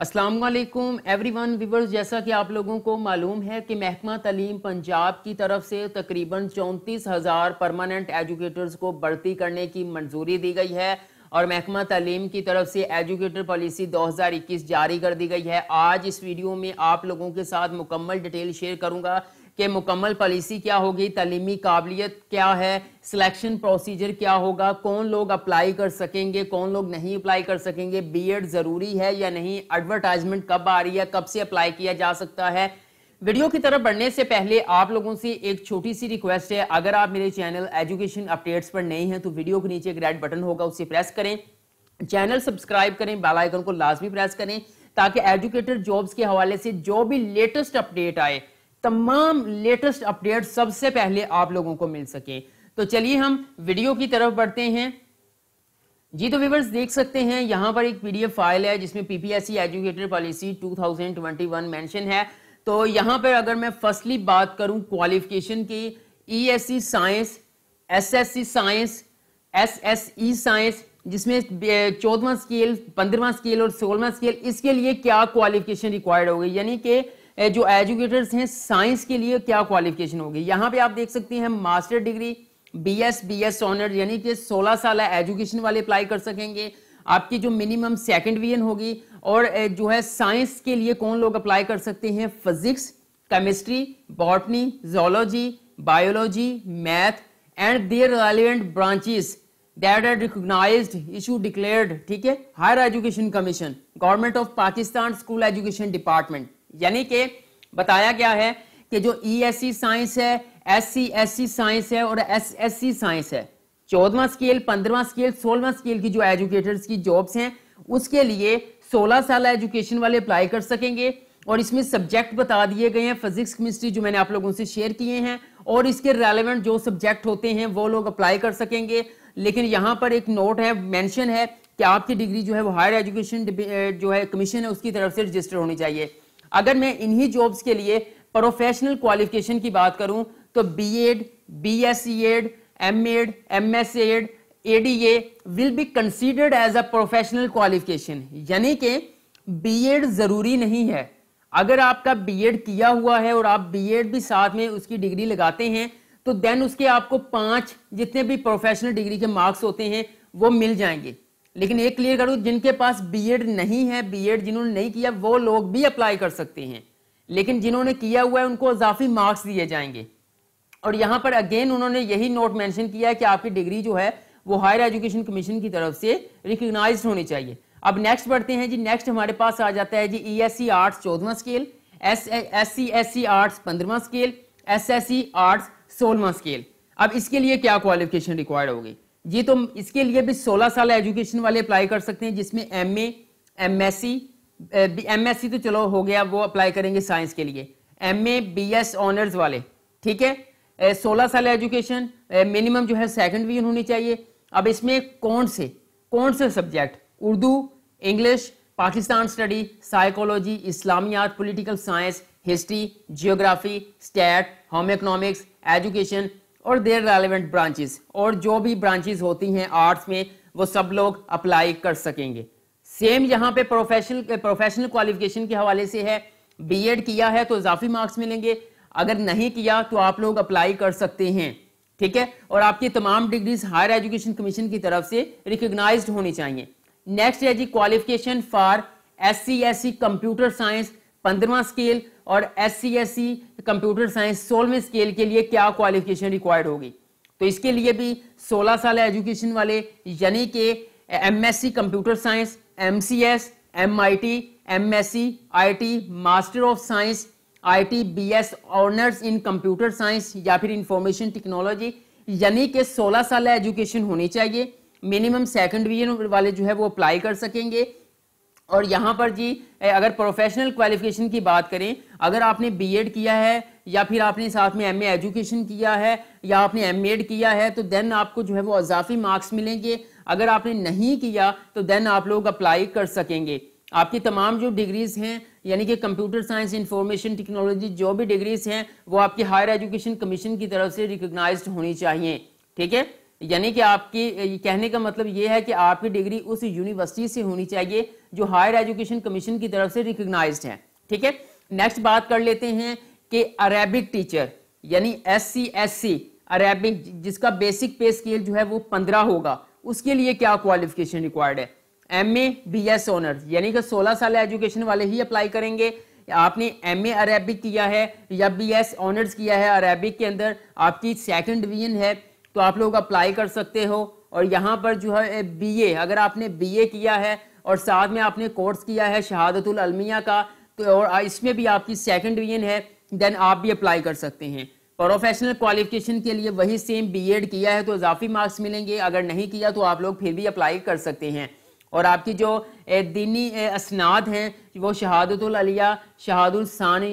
Aslam every everyone viewers जैसा कि आप लोगों को मालूम है कि महकमा तलीम पंजाब की तरफ से तकरीबन चौंतीस हज़ार परमानेंट एजुकेटर्स को भर्ती करने की मंजूरी दी गई है और महकमा तलीम की तरफ से एजुकेटर पॉलिसी 2021 जारी कर दी गई है आज इस वीडियो में आप लोगों के साथ मुकम्मल डिटेल शेयर करूंगा कि मुकम्मल पॉलिसी क्या होगी तलीमी काबिलियत क्या है सिलेक्शन प्रोसीजर क्या होगा कौन लोग अप्लाई कर सकेंगे कौन लोग नहीं अप्लाई कर सकेंगे बीएड ज़रूरी है या नहीं एडवर्टाइजमेंट कब आ रही है कब से अप्लाई किया जा सकता है वीडियो की तरफ बढ़ने से पहले आप लोगों से एक छोटी सी रिक्वेस्ट है अगर आप मेरे चैनल एजुकेशन अपडेट्स पर नहीं हैं तो वीडियो के नीचे एक रेड बटन होगा उसे प्रेस करें चैनल सब्सक्राइब करें बेल आइकन को लाजमी प्रेस करें ताकि एजुकेटर जॉब्स के हवाले से जो भी लेटेस्ट अपडेट आए तमाम लेटेस्ट अपडेट सबसे पहले आप लोगों को मिल सके तो चलिए हम वीडियो की तरफ बढ़ते हैं जी तो व्यूवर्स देख सकते हैं यहां पर एक पीडीएफ फाइल है जिसमें पीपीएससी एजुकेटर पॉलिसी 2021 मेंशन है तो यहां पर अगर मैं फर्स्टली बात करूं क्वालिफिकेशन की ESC science SSC science SSE science जिसमें चौदवा स्केल पंद्रवा स्केल और सोलवा स्केल इसके लिए क्या क्वालिफिकेशन रिक्वायर्ड होगी यानी कि जो एजुकेटर्स हैं साइंस के लिए क्या क्वालिफिकेशन होगी यहाँ पे आप देख सकते हैं master degree B S B S honour यानी कि 16 साल एजुकेशन वाले अप्लाई कर सकेंगे आपकी जो मिनिमम सेकेंड वीएन होगी और जो है साइंस के लिए कौन लोग अप्लाई कर सकते हैं physics chemistry botany zoology biology math and their relevant branches that are recognise issue declared ठीक है higher education commission government of Pakistan school education department यानी कि बताया गया है कि जो ई एस सी साइंस है S C S C science है और एस एस सी साइंस है चौदवा स्केल पंद्रवा स्केल सोलवा स्केल की जो एजुकेटर्स की जॉब्स हैं उसके लिए सोलह साल एजुकेशन वाले अप्लाई कर सकेंगे और इसमें सब्जेक्ट बता दिए गए हैं फिजिक्स केमिस्ट्री जो मैंने आप लोगों से शेयर किए हैं और इसके रेलेवेंट जो सब्जेक्ट होते हैं वो लोग अप्लाई कर सकेंगे लेकिन यहाँ पर एक नोट है मेंशन है कि आपकी डिग्री जो है वो हायर एजुकेशन uh, जो है कमीशन है उसकी तरफ से रजिस्टर होनी चाहिए अगर मैं इन्हीं जॉब्स के लिए प्रोफेशनल क्वालिफिकेशन की बात करूं तो B Ed B S C Ed M Ed M S Ed A will be considered as a professional qualification यानी कि बी एड जरूरी नहीं है अगर आपका बी एड किया हुआ है और आप बी एड भी साथ में उसकी डिग्री लगाते हैं तो देन उसके आपको पांच जितने भी प्रोफेशनल डिग्री के मार्क्स होते हैं वो मिल जाएंगे लेकिन एक क्लियर करूं जिनके पास बीएड नहीं है बीएड जिन्होंने नहीं किया वो लोग भी अप्लाई कर सकते हैं लेकिन जिन्होंने किया हुआ है उनको इजाफी मार्क्स दिए जाएंगे और यहां पर अगेन उन्होंने यही नोट मेंशन किया है कि आपकी डिग्री जो है वो हायर एजुकेशन कमीशन की तरफ से रिकग्नाइज होनी चाहिए अब नेक्स्ट बढ़ते हैं जी नेक्स्ट हमारे पास आ जाता है जी ई एस सी आर्ट्स चौदवा scale S S C S C arts पंद्रवा scale S S C arts सोलवा स्केल अब इसके लिए क्या क्वालिफिकेशन रिक्वायर्ड होगी ये तो इसके लिए भी 16 साल एजुकेशन वाले अप्लाई कर सकते हैं जिसमें M A M S C M S C तो चलो हो गया वो अप्लाई करेंगे साइंस के लिए M A B S honours वाले ठीक है सोलह साल एजुकेशन मिनिमम जो है सेकेंड वीन होनी चाहिए अब इसमें कौन से कौन से subject Urdu English Pakistan study psychology Islamiat political science history geography stat home economics education और देर रेलिवेंट ब्रांचेस और जो भी ब्रांचेस होती हैं आर्ट्स में वो सब लोग अप्लाई कर सकेंगे सेम यहाँ पे प्रोफेशनल प्रोफेशनल क्वालिफिकेशन के हवाले से है बीएड किया है तो इजाफी मार्क्स मिलेंगे अगर नहीं किया तो आप लोग अप्लाई कर सकते हैं ठीक है और आपकी तमाम डिग्रीज हायर एजुकेशन कमीशन की तरफ से रिकोगनाइज होनी चाहिए नेक्स्ट है जी qualification for S C computer science पंद्रवा स्केल और S C S C computer science सोलहवें स्केल के लिए क्या क्वालिफिकेशन रिक्वायर्ड होगी तो इसके लिए भी 16 साल एजुकेशन वाले यानी कि MSc computer science M M M C S I T S C I T master of science I T B S honours in computer science या फिर इंफॉर्मेशन टेक्नोलॉजी यानी कि 16 साल एजुकेशन होनी चाहिए मिनिमम सेकंड डिवीजन वाले जो है वो अप्लाई कर सकेंगे और यहाँ पर जी अगर प्रोफेशनल क्वालिफिकेशन की बात करें अगर आपने बीएड किया है या फिर आपने साथ में एमए एजुकेशन किया है या आपने एमएड किया है तो देन आपको जो है वो अजाफी मार्क्स मिलेंगे अगर आपने नहीं किया तो देन आप लोग अप्लाई कर सकेंगे आपकी तमाम जो डिग्रीज हैं यानी कि कंप्यूटर साइंस इंफॉर्मेशन टेक्नोलॉजी जो भी डिग्रीज हैं वो आपके हायर एजुकेशन कमीशन की तरफ से रिकोगनाइज होनी चाहिए ठीक है यानी कि आपकी कहने का मतलब ये है कि आपकी डिग्री उस यूनिवर्सिटी से होनी चाहिए जो हायर एजुकेशन कमीशन की तरफ से रिकोगनाइज है ठीक है नेक्स्ट बात कर लेते हैं कि अरेबिक टीचर यानी S C S C Arabic जिसका बेसिक पे स्केल जो है वो पंद्रह होगा उसके लिए क्या क्वालिफिकेशन रिक्वायर्ड है M A B S honour यानी कि सोलह साल एजुकेशन वाले ही अप्लाई करेंगे आपने एम ए अरेबिक किया है या बी एस ऑनर्स किया है अरेबिक के अंदर आपकी सेकेंड डिवीजन है तो आप लोग अप्लाई कर सकते हो और यहाँ पर जो है ए अगर आपने ए किया है और साथ में आपने कोर्स किया है शहादतुल अलमिया का तो और इसमें भी आपकी सेकेंड डिवीजन है देन आप भी अप्लाई कर सकते हैं प्रोफेशनल क्वालिफिकेशन के लिए वही सेम बीएड किया है तो इजाफी मार्क्स मिलेंगे अगर नहीं किया तो आप लोग फिर भी अप्लाई कर सकते हैं और आपकी जो दीनी असनाद हैं वो शहादतलिया शहादुलसान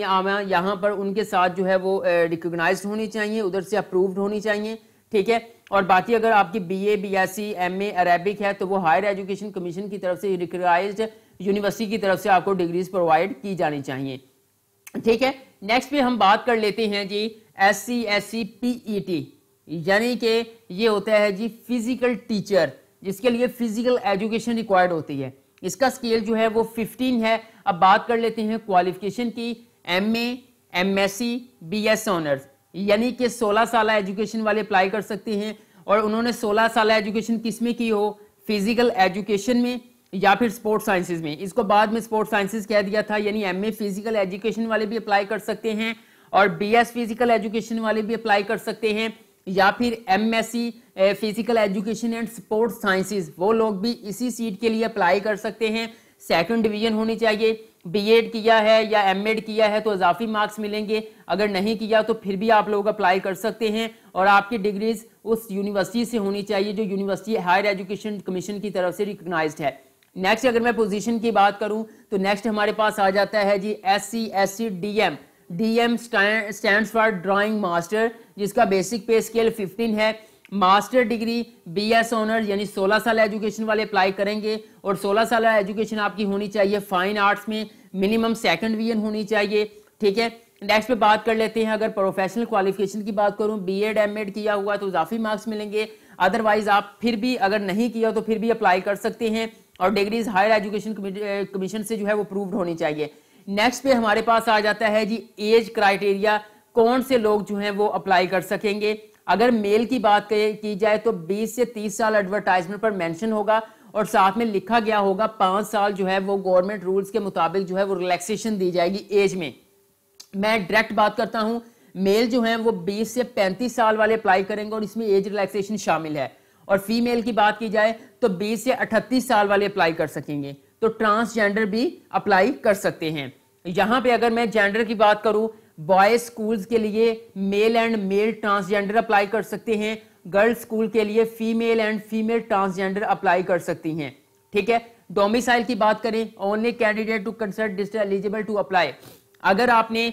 यहाँ पर उनके साथ जो है वो रिकोगनाइज होनी चाहिए उधर से अप्रूव्ड होनी चाहिए ठीक है और बाकी अगर आपकी B A B S C M A Arabic है तो वो हायर एजुकेशन कमीशन की तरफ से रिकग्नाइज यूनिवर्सिटी की तरफ से आपको डिग्रीज प्रोवाइड की जानी चाहिए ठीक है नेक्स्ट पे हम बात कर लेते हैं जी S C S C P E T यानी कि ये होता है जी फिजिकल टीचर जिसके लिए फिजिकल एजुकेशन रिक्वायर्ड होती है इसका स्केल जो है वो 15 है अब बात कर लेते हैं क्वालिफिकेशन की M A M S C B S honours यानी कि 16 साल एजुकेशन वाले अप्लाई कर सकते हैं और उन्होंने 16 साल एजुकेशन किस में की हो फिजिकल एजुकेशन में या फिर स्पोर्ट्स साइंसेज में इसको बाद में स्पोर्ट्स साइंसेज कह दिया था यानी एम फिजिकल एजुकेशन वाले भी अप्लाई कर सकते हैं और बी फिजिकल एजुकेशन वाले भी अप्लाई कर सकते हैं या फिर M physical education and sports sciences वो लोग भी इसी सीट के लिए अप्लाई कर सकते हैं सेकंड डिवीजन होनी चाहिए बीएड किया है या एमएड किया है तो इजाफी मार्क्स मिलेंगे अगर नहीं किया तो फिर भी आप लोग अप्लाई कर सकते हैं और आपकी डिग्रीज उस यूनिवर्सिटी से होनी चाहिए जो यूनिवर्सिटी हायर एजुकेशन कमीशन की तरफ से रिकोगनाइज है नेक्स्ट अगर मैं पोजीशन की बात करूं तो नेक्स्ट हमारे पास आ जाता है जी S C S C D M D M stand for drawing master जिसका बेसिक पे स्केल फिफ्टीन है master degree B S honour यानी 16 साल एजुकेशन वाले अप्लाई करेंगे और 16 साल एजुकेशन आपकी होनी चाहिए फाइन आर्ट्स में मिनिमम सेकंड वीएन होनी चाहिए ठीक है नेक्स्ट पे बात कर लेते हैं अगर प्रोफेशनल क्वालिफिकेशन की बात करूं बी एड एम एड किया हुआ तो इजाफी मार्क्स मिलेंगे अदरवाइज आप फिर भी अगर नहीं किया तो फिर भी अप्लाई कर सकते हैं और डिग्रीज हायर एजुकेशन कमीशन से जो है वो प्रूव्ड होनी चाहिए नेक्स्ट पे हमारे पास आ जाता है जी एज क्राइटेरिया कौन से लोग जो हैं वो अप्लाई कर सकेंगे अगर मेल की बात की जाए तो 20 से 30 साल एडवर्टाइजमेंट पर मेंशन होगा और साथ में लिखा गया होगा पांच साल जो है वो गवर्नमेंट रूल्स के मुताबिक जो है वो रिलैक्सेशन दी जाएगी एज में मैं डायरेक्ट बात करता हूं मेल जो है वो 20 से 35 साल वाले अप्लाई करेंगे और इसमें एज रिलैक्सेशन शामिल है और फीमेल की बात की जाए तो 20 से 38 साल वाले अप्लाई कर सकेंगे तो ट्रांसजेंडर भी अप्लाई कर सकते हैं यहां पे अगर मैं जेंडर की बात करूं बॉयज स्कूल्स के लिए male and male transgender apply कर सकते हैं गर्ल्स स्कूल के लिए female and female transgender apply कर सकती हैं ठीक है डोमिसाइल की बात करें only candidate to concerned district eligible to apply अगर आपने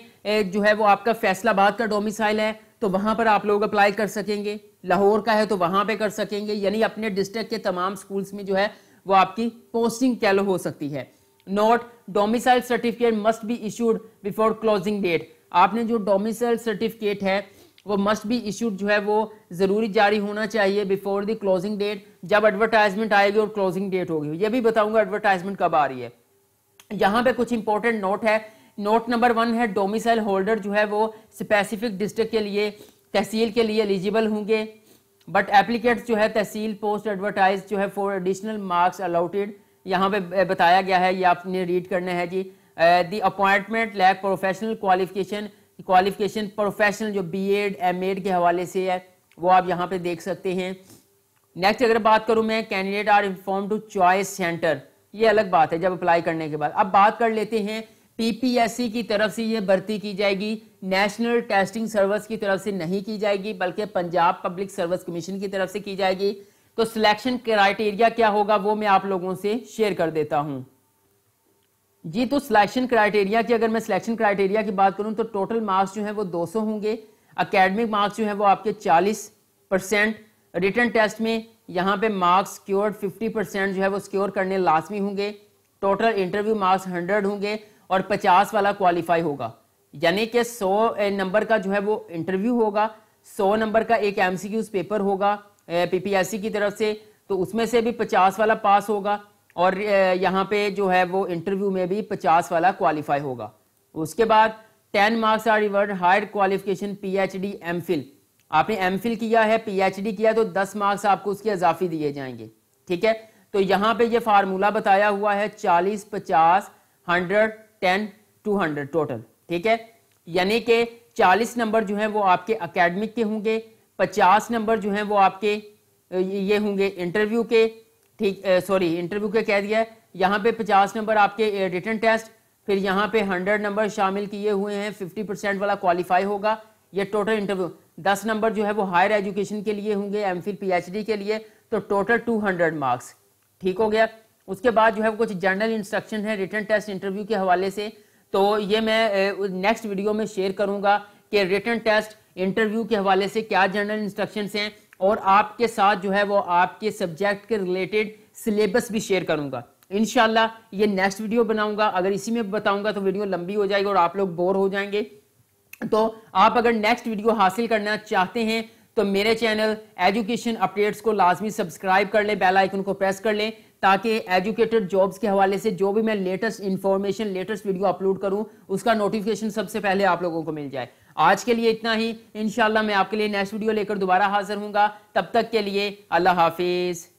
जो है वो आपका फैसलाबाद का डोमिसाइल है तो वहां पर आप लोग अप्लाई कर सकेंगे लाहौर का है तो वहां पे कर सकेंगे यानी अपने डिस्ट्रिक्ट के तमाम स्कूल्स में जो है वो आपकी पोस्टिंग क्या हो सकती है note domicile certificate must be issued before closing date आपने जो डोमिसल सर्टिफिकेट है वो मस्ट बी इशूड जो है वो ज़रूरी जारी होना चाहिए बिफोर द क्लोजिंग डेट जब एडवर्टाइजमेंट आएगी और क्लोजिंग डेट होगी ये भी बताऊंगा एडवर्टाइजमेंट कब आ रही है यहाँ पे कुछ इंपॉर्टेंट नोट है नोट नंबर वन है डोमिसाइल होल्डर जो है वो स्पेसिफिक डिस्ट्रिक्ट के लिए तहसील के लिए एलिजिबल होंगे बट एप्लीकेट जो है तहसील पोस्ट एडवर्टाइज जो है फॉर एडिशनल मार्क्स अलाउटेड यहाँ पे बताया गया है ये आपने रीड करना है जी the appointment lack professional qualification qualification professional जो बी एड एम एड के हवाले से है वो आप यहाँ पे देख सकते हैं नेक्स्ट अगर बात करूँ मैं candidate are inform to choice centre ये अलग बात है जब अप्लाई करने के बाद अब बात कर लेते हैं पीपीएससी की तरफ से ये भर्ती की जाएगी नेशनल टेस्टिंग सर्विस की तरफ से नहीं की जाएगी बल्कि पंजाब पब्लिक सर्विस कमीशन की तरफ से की जाएगी तो सिलेक्शन क्राइटेरिया क्या होगा वो मैं आप लोगों से शेयर कर देता हूँ जी तो सिलेक्शन क्राइटेरिया की अगर मैं सिलेक्शन क्राइटेरिया की बात करूं तो टोटल मार्क्स जो है वो 200 होंगे अकेडमिक मार्क्स जो है वो आपके 40 परसेंट रिटर्न टेस्ट में यहाँ पे मार्क्स क्योर 50 परसेंट जो है वो स्क्योर करने लाजमी होंगे टोटल इंटरव्यू मार्क्स 100 होंगे और 50 वाला क्वालिफाई होगा यानी कि 100 नंबर का जो है वो इंटरव्यू होगा 100 नंबर का एक एम पेपर होगा पीपीएससी की तरफ से तो उसमें से भी 50 वाला पास होगा और यहाँ पे जो है वो इंटरव्यू में भी पचास वाला क्वालिफाई होगा उसके बाद ten marks are reward higher qualification P H D M Phil आपने एम फिल किया है पी एच डी किया तो दस मार्क्स आपको उसके अजाफी दिए जाएंगे ठीक है तो यहाँ पे ये फार्मूला बताया हुआ है चालीस पचास hundred ten two hundred total ठीक है यानी कि चालीस नंबर जो है वो आपके अकेडमिक के होंगे पचास नंबर जो है वो आपके ये होंगे इंटरव्यू के ठीक सॉरी इंटरव्यू के कह दिया है यहाँ पे पचास नंबर आपके रिटर्न टेस्ट फिर यहाँ पे हंड्रेड नंबर शामिल किए हुए हैं फिफ्टी परसेंट वाला क्वालिफाई होगा ये टोटल इंटरव्यू दस नंबर जो है वो हायर एजुकेशन के लिए होंगे एम फिल पी के लिए तो टोटल टू हंड्रेड मार्क्स ठीक हो गया उसके बाद जो है कुछ जनरल इंस्ट्रक्शन है रिटर्न टेस्ट इंटरव्यू के हवाले से तो ये मैं नेक्स्ट वीडियो में शेयर करूंगा कि रिटर्न टेस्ट इंटरव्यू के हवाले से क्या जनरल इंस्ट्रक्शन हैं और आपके साथ जो है वो आपके सब्जेक्ट के रिलेटेड सिलेबस भी शेयर करूंगा इनशाला ये नेक्स्ट वीडियो बनाऊंगा अगर इसी में बताऊंगा तो वीडियो लंबी हो जाएगी और आप लोग बोर हो जाएंगे तो आप अगर नेक्स्ट वीडियो हासिल करना चाहते हैं तो मेरे चैनल एजुकेशन अपडेट्स को लाजमी सब्सक्राइब कर लें बेल आइकन को प्रेस कर लें ताकि एजुकेटेड जॉब्स के हवाले से जो भी मैं latest information latest video upload करूं उसका नोटिफिकेशन सबसे पहले आप लोगों को मिल जाए आज के लिए इतना ही इनशाला मैं आपके लिए नेक्स्ट वीडियो लेकर दोबारा हाजिर हूँ तब तक के लिए अल्लाह हाफिज़